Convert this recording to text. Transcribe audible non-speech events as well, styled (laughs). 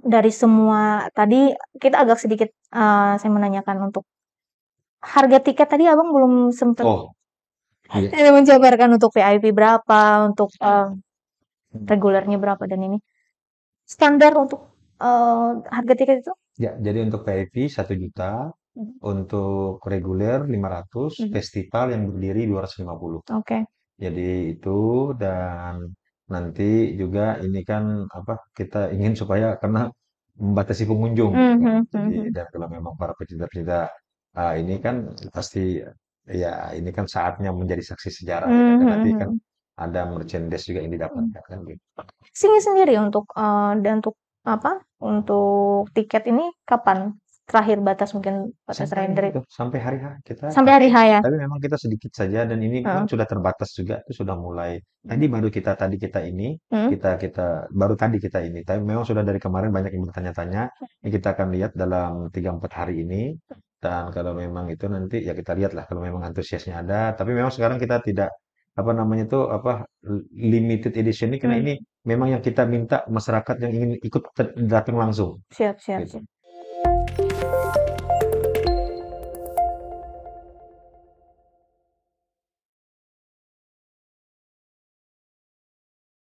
dari semua tadi kita agak sedikit, uh, saya menanyakan untuk harga tiket tadi Abang belum sempat Oh, iya. (laughs) menjabarkan untuk VIP berapa, untuk, uh, regulernya berapa dan ini. Standar untuk, uh, harga tiket itu? Ya, jadi untuk VIP satu juta, hmm. untuk reguler lima ratus, hmm. festival yang berdiri lima puluh. Oke. Jadi itu dan Nanti juga hmm. ini kan, apa, kita ingin supaya karena membatasi pengunjung. mm-hmm. Jadi dan kalau memang para pecinta-pecinta, uh, ini kan pasti ya ini kan saatnya menjadi saksi sejarah ya kan? nanti kan ada merchandise juga yang didapatkan kan gitu. Sini sendiri untuk, uh, dan untuk apa, untuk tiket ini kapan? terakhir batas mungkin batas render itu, sampai hari H kita sampai hari H ya tapi memang kita sedikit saja dan ini kan sudah terbatas juga itu sudah mulai tadi baru kita tadi kita ini hmm. kita kita baru tadi kita ini tapi memang sudah dari kemarin banyak yang bertanya-tanya hmm. ini kita akan lihat dalam tiga empat hari ini dan kalau memang itu nanti ya kita lihatlah kalau memang antusiasnya ada tapi memang sekarang kita tidak apa namanya itu apa limited edition ini karena hmm. ini memang yang kita minta masyarakat yang ingin ikut datang langsung siap siap, gitu. siap